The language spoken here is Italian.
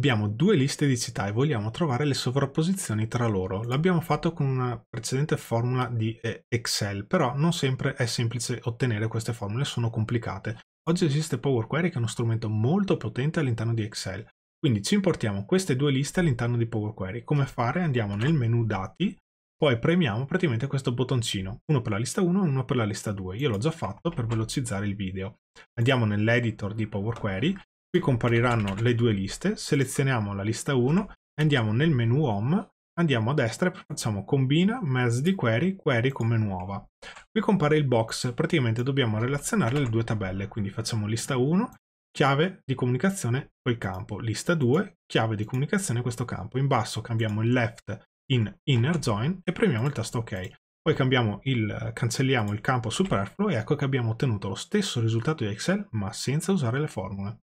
Abbiamo due liste di città e vogliamo trovare le sovrapposizioni tra loro. L'abbiamo fatto con una precedente formula di eh, Excel, però non sempre è semplice ottenere queste formule, sono complicate. Oggi esiste Power Query che è uno strumento molto potente all'interno di Excel. Quindi ci importiamo queste due liste all'interno di Power Query. Come fare? Andiamo nel menu dati, poi premiamo praticamente questo bottoncino, uno per la lista 1 e uno per la lista 2. Io l'ho già fatto per velocizzare il video. Andiamo nell'editor di Power Query Qui compariranno le due liste, selezioniamo la lista 1, andiamo nel menu Home, andiamo a destra e facciamo Combina, Mezzi di Query, Query come nuova. Qui compare il box, praticamente dobbiamo relazionare le due tabelle, quindi facciamo lista 1, chiave di comunicazione quel campo, lista 2, chiave di comunicazione questo campo. In basso cambiamo il left in inner join e premiamo il tasto OK. Poi il, cancelliamo il campo superfluo e ecco che abbiamo ottenuto lo stesso risultato di Excel ma senza usare le formule.